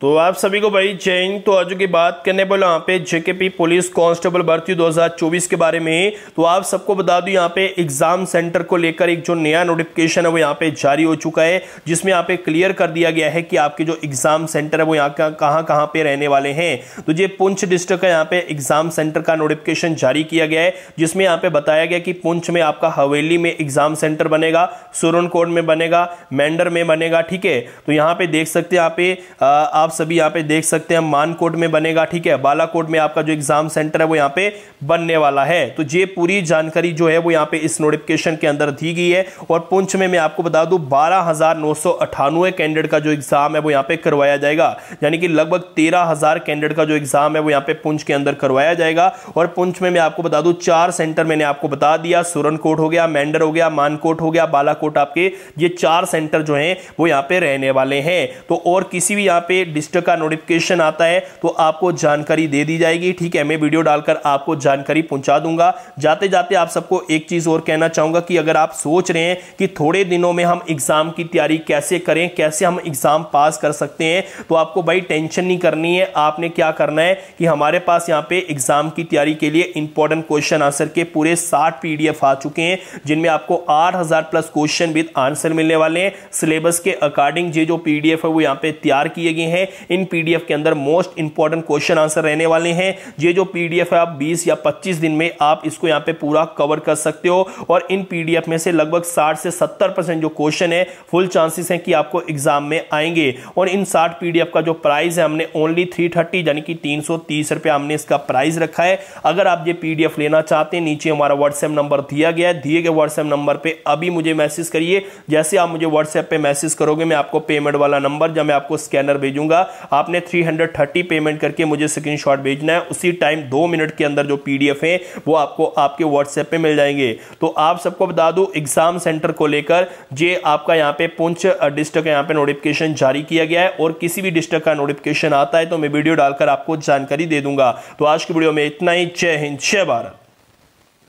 तो आप सभी को भाई जय हिंद तो आज की बात करने बोले यहाँ पे जेके पी पुलिस कांस्टेबल भर्ती 2024 के बारे में तो आप सबको बता दूं यहाँ पे एग्जाम सेंटर को लेकर एक जो नया नोटिफिकेशन है वो यहाँ पे जारी हो चुका है जिसमें यहाँ पे क्लियर कर दिया गया है कि आपके जो एग्जाम सेंटर है वो यहाँ का कहाँ कहाँ पे रहने वाले हैं तो ये पुंछ डिस्ट्रिक्ट का यहाँ पे एग्जाम सेंटर का नोटिफिकेशन जारी किया गया है जिसमें यहाँ पे बताया गया कि पुंछ में आपका हवेली में एग्जाम सेंटर बनेगा सुरनकोट में बनेगा मैंडर में बनेगा ठीक है तो यहाँ पे देख सकते हैं यहाँ पे आप सभी यहाँ पे देख सकते हैं मानकोट में बनेगा ठीक है बालाकोट में आपका जो एग्जाम सेंटर है वो यहाँ पे बनने वाला है तो ये पूरी जानकारी जो है वो यहाँ पे इस नोटिफिकेशन के अंदर दी गई है और पुंछ में मैं आपको बता दू बारह हजार कैंडिडेट का जो एग्जाम है वो यहाँ पे करवाया जाएगा यानी कि लगभग तेरह कैंडिडेट का जो एग्जाम है वो यहाँ पे पुंछ के अंदर करवाया जाएगा और पुंछ में मैं आपको बता दू चार सेंटर मैंने आपको बता दिया सुरनकोट हो गया मैंडर हो गया मानकोट हो गया बालाकोट आपके ये चार सेंटर जो है वो यहाँ पे रहने वाले हैं तो और किसी भी यहाँ पे डिस्क का नोटिफिकेशन आता है तो आपको जानकारी दे दी जाएगी ठीक है मैं वीडियो डालकर आपको जानकारी पहुंचा दूंगा जाते जाते आप सबको एक चीज़ और कहना चाहूंगा कि अगर आप सोच रहे हैं कि थोड़े दिनों में हम एग्ज़ाम की तैयारी कैसे करें कैसे हम एग्ज़ाम पास कर सकते हैं तो आपको भाई टेंशन नहीं करनी है आपने क्या करना है कि हमारे पास यहाँ पे एग्ज़ाम की तैयारी के लिए इंपॉर्टेंट क्वेश्चन आंसर के पूरे साठ पी आ चुके हैं जिनमें आपको आठ प्लस क्वेश्चन विद आंसर मिलने वाले हैं सिलेबस के अकॉर्डिंग जो पी है वो यहाँ पे तैयार किए गए हैं इन पीडीएफ के अंदर मोस्ट इंपॉर्टेंट क्वेश्चन आंसर रहने वाले हैं ये जो पीडीएफ है आप बीस या पच्चीस दिन में आप इसको यहाँ पे पूरा कवर कर सकते हो और इन पीडीएफ में से लगभग साठ से सत्तर परसेंट जो क्वेश्चन है फुल चांसेस है कि आपको एग्जाम में आएंगे और इन साठ पीडीएफ का जो प्राइस है हमने ओनली थ्री थर्टी यानी कि तीन सौ तीस रुपया हमने इसका प्राइस रखा है अगर आप ये पीडीएफ लेना चाहते हैं नीचे हमारा व्हाट्सएप नंबर दिया गया है दिए गए व्हाट्सएप नंबर पे अभी मुझे मैसेज करिए जैसे आप मुझे व्हाट्सएप पे मैसेज करोगे मैं आपको पेमेंट वाला नंबर या मैं आपको स्कैनर भेजूंगा दूंगा आपने 330 पेमेंट करके मुझे स्क्रीनशॉट भेजना है उसी टाइम दो मिनट के अंदर जो पीडीएफ है वो आपको आपके व्हाट्सएप पे मिल जाएंगे तो आप सबको बता दूं एग्जाम सेंटर को लेकर जे आपका यहाँ पे पुंछ डिस्ट्रिक्ट यहाँ पे नोटिफिकेशन जारी किया गया है और किसी भी डिस्ट्रिक्ट का नोटिफिकेशन आता है तो मैं वीडियो डालकर आपको जानकारी दे दूंगा तो आज की वीडियो में इतना ही जय हिंद जय भारत